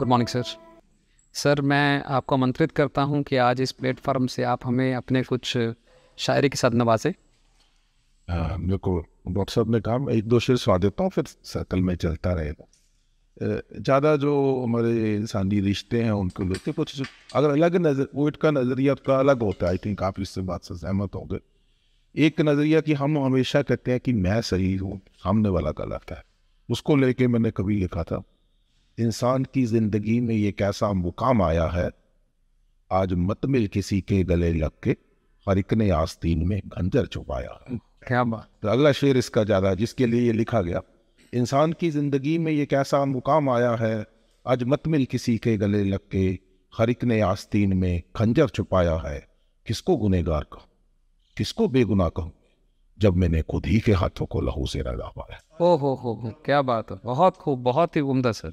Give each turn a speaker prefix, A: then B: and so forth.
A: good morning sir sir मैं आपको आमंत्रित करता हूं कि आज इस प्लेटफॉर्म से आप हमें अपने कुछ शायरी के साथ नवाजे
B: मेरे को डॉक्टर साहब ने कहा मैं एक दो शेर सुना देता हूँ फिर सर्कल में चलता रहेगा ज़्यादा जो हमारे इंसानी रिश्ते हैं उनको लेते कुछ अगर अलग नज़र पोइट का नज़रिया का अलग होता है आई थिंक आप इससे बात से सहमत होंगे एक नज़रिया कि हम हमेशा कहते हैं कि मैं सही हूँ सामने वाला गलत है उसको लेके मैंने कभी लिखा था इंसान की ज़िंदगी में ये कैसा मुकाम आया है आज मत मिल किसी के गले लग के हर एक ने आस्तीन में खंजर छुपाया है क्या बात तो अगला शेर इसका ज़्यादा जिसके लिए ये लिखा गया इंसान की ज़िंदगी में ये कैसा मुकाम आया है आज मत मिल किसी के गले लग के हर एक ने आस्तीन में खंजर छुपाया है किसको गुनेगार कहूँ किसको बेगुनाह कहूँ जब मैंने खुद ही के हाथों को लहू से रगा पाया
A: ओ हो हो क्या बात है बहुत खूब बहुत ही उमदा सर